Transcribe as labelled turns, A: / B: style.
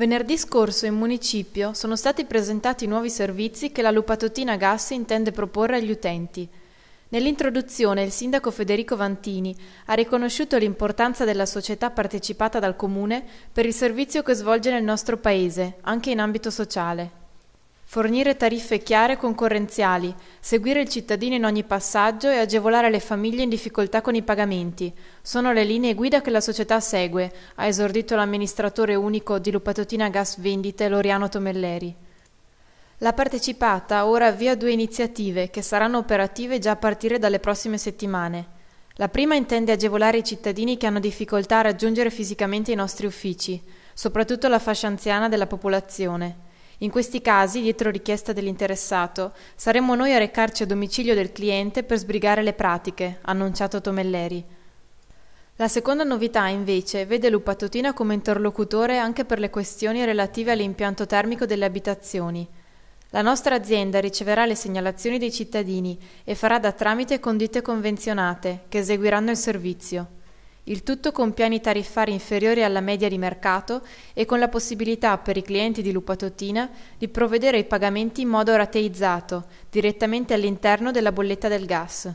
A: Venerdì scorso in municipio sono stati presentati nuovi servizi che la Lupatotina Gas intende proporre agli utenti. Nell'introduzione il sindaco Federico Vantini ha riconosciuto l'importanza della società partecipata dal comune per il servizio che svolge nel nostro paese, anche in ambito sociale fornire tariffe chiare e concorrenziali, seguire il cittadino in ogni passaggio e agevolare le famiglie in difficoltà con i pagamenti. Sono le linee guida che la società segue, ha esordito l'amministratore unico di Lupatotina Gas Vendite Loriano Tomelleri. La partecipata ora avvia due iniziative che saranno operative già a partire dalle prossime settimane. La prima intende agevolare i cittadini che hanno difficoltà a raggiungere fisicamente i nostri uffici, soprattutto la fascia anziana della popolazione. In questi casi, dietro richiesta dell'interessato, saremmo noi a recarci a domicilio del cliente per sbrigare le pratiche, annunciato Tomelleri. La seconda novità, invece, vede Lupatotina come interlocutore anche per le questioni relative all'impianto termico delle abitazioni. La nostra azienda riceverà le segnalazioni dei cittadini e farà da tramite con ditte convenzionate, che eseguiranno il servizio il tutto con piani tariffari inferiori alla media di mercato e con la possibilità per i clienti di Lupa Totina di provvedere ai pagamenti in modo rateizzato, direttamente all'interno della bolletta del gas.